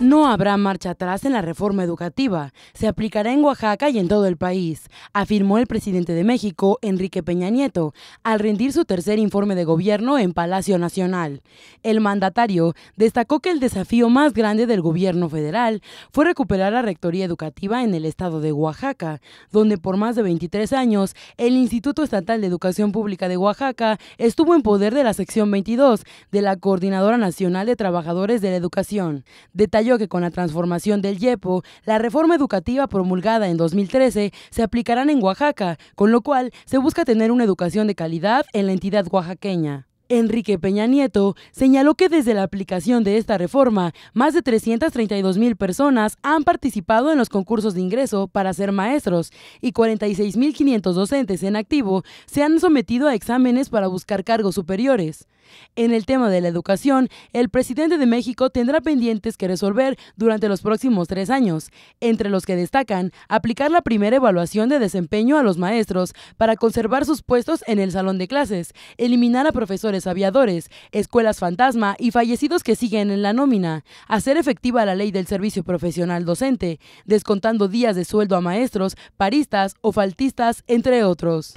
No habrá marcha atrás en la reforma educativa. Se aplicará en Oaxaca y en todo el país, afirmó el presidente de México, Enrique Peña Nieto, al rendir su tercer informe de gobierno en Palacio Nacional. El mandatario destacó que el desafío más grande del gobierno federal fue recuperar la rectoría educativa en el estado de Oaxaca, donde por más de 23 años el Instituto Estatal de Educación Pública de Oaxaca estuvo en poder de la sección 22 de la Coordinadora Nacional de Trabajadores de la Educación. Detalló que con la transformación del YEPO, la reforma educativa promulgada en 2013 se aplicarán en Oaxaca, con lo cual se busca tener una educación de calidad en la entidad oaxaqueña. Enrique Peña Nieto señaló que desde la aplicación de esta reforma, más de 332 mil personas han participado en los concursos de ingreso para ser maestros y 46.500 docentes en activo se han sometido a exámenes para buscar cargos superiores. En el tema de la educación, el presidente de México tendrá pendientes que resolver durante los próximos tres años, entre los que destacan aplicar la primera evaluación de desempeño a los maestros para conservar sus puestos en el salón de clases, eliminar a profesores aviadores, escuelas fantasma y fallecidos que siguen en la nómina, hacer efectiva la ley del servicio profesional docente, descontando días de sueldo a maestros, paristas o faltistas, entre otros.